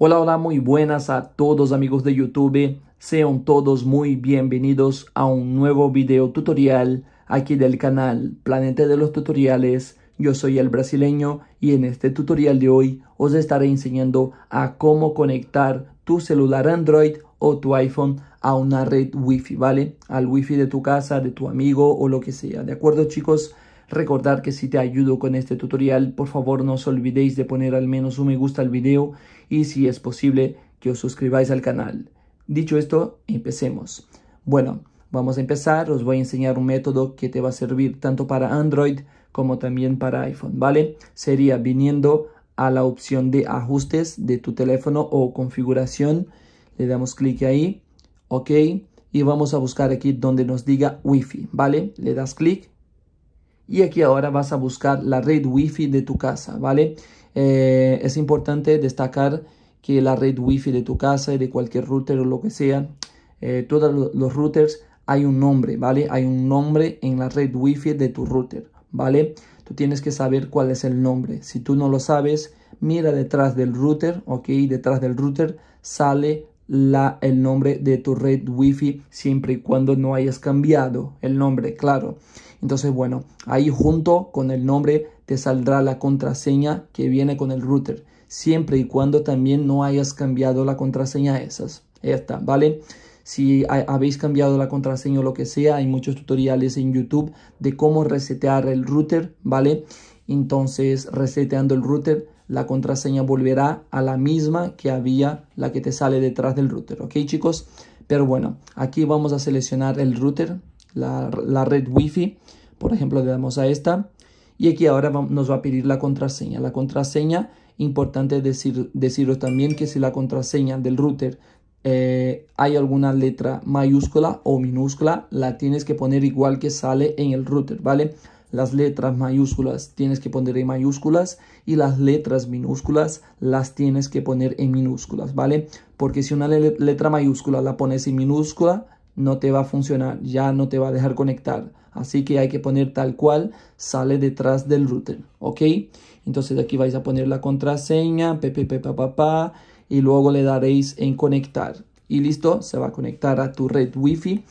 Hola, hola, muy buenas a todos amigos de YouTube. Sean todos muy bienvenidos a un nuevo video tutorial aquí del canal Planeta de los Tutoriales. Yo soy el brasileño y en este tutorial de hoy os estaré enseñando a cómo conectar tu celular Android o tu iPhone a una red Wi-Fi ¿vale? Al Wi-Fi de tu casa, de tu amigo o lo que sea, ¿de acuerdo chicos? Recordar que si te ayudo con este tutorial, por favor no os olvidéis de poner al menos un me gusta al video y si es posible que os suscribáis al canal. Dicho esto, empecemos. Bueno, vamos a empezar, os voy a enseñar un método que te va a servir tanto para Android como también para iPhone, ¿vale? Sería viniendo a la opción de ajustes de tu teléfono o configuración, le damos clic ahí, ok, y vamos a buscar aquí donde nos diga Wi-Fi, ¿vale? Le das clic y aquí ahora vas a buscar la red wifi de tu casa, ¿vale? Eh, es importante destacar que la red wifi de tu casa y de cualquier router o lo que sea, eh, todos los routers hay un nombre, ¿vale? Hay un nombre en la red wifi de tu router, ¿vale? Tú tienes que saber cuál es el nombre. Si tú no lo sabes, mira detrás del router, ¿ok? Detrás del router sale el nombre de tu red wifi siempre y cuando no hayas cambiado el nombre, claro. Entonces, bueno, ahí junto con el nombre te saldrá la contraseña que viene con el router, siempre y cuando también no hayas cambiado la contraseña esas. Esta, ¿vale? Si habéis cambiado la contraseña o lo que sea, hay muchos tutoriales en YouTube de cómo resetear el router, ¿vale? Entonces, reseteando el router, la contraseña volverá a la misma que había la que te sale detrás del router. ¿Ok, chicos? Pero bueno, aquí vamos a seleccionar el router, la, red wifi Por ejemplo, le damos a esta. Y aquí ahora nos va a pedir la contraseña. La contraseña, importante decir, deciros también que si la contraseña del router eh, hay alguna letra mayúscula o minúscula, la tienes que poner igual que sale en el router, ¿vale? las letras mayúsculas tienes que poner en mayúsculas y las letras minúsculas las tienes que poner en minúsculas, ¿vale? Porque si una letra mayúscula la pones en minúscula, no te va a funcionar, ya no te va a dejar conectar. Así que hay que poner tal cual sale detrás del router, ¿ok? Entonces aquí vais a poner la contraseña, papá y luego le daréis en conectar. Y listo, se va a conectar a tu red wifi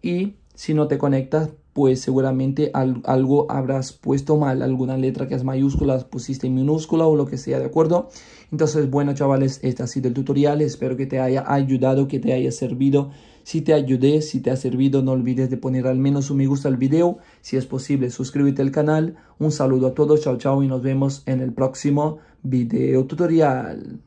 y si no te conectas pues seguramente algo habrás puesto mal, alguna letra que es mayúscula, pusiste en minúscula o lo que sea, ¿de acuerdo? Entonces, bueno, chavales, este ha sido el tutorial, espero que te haya ayudado, que te haya servido. Si te ayudé, si te ha servido, no olvides de poner al menos un me gusta al video, si es posible, suscríbete al canal. Un saludo a todos, chao chao y nos vemos en el próximo video tutorial.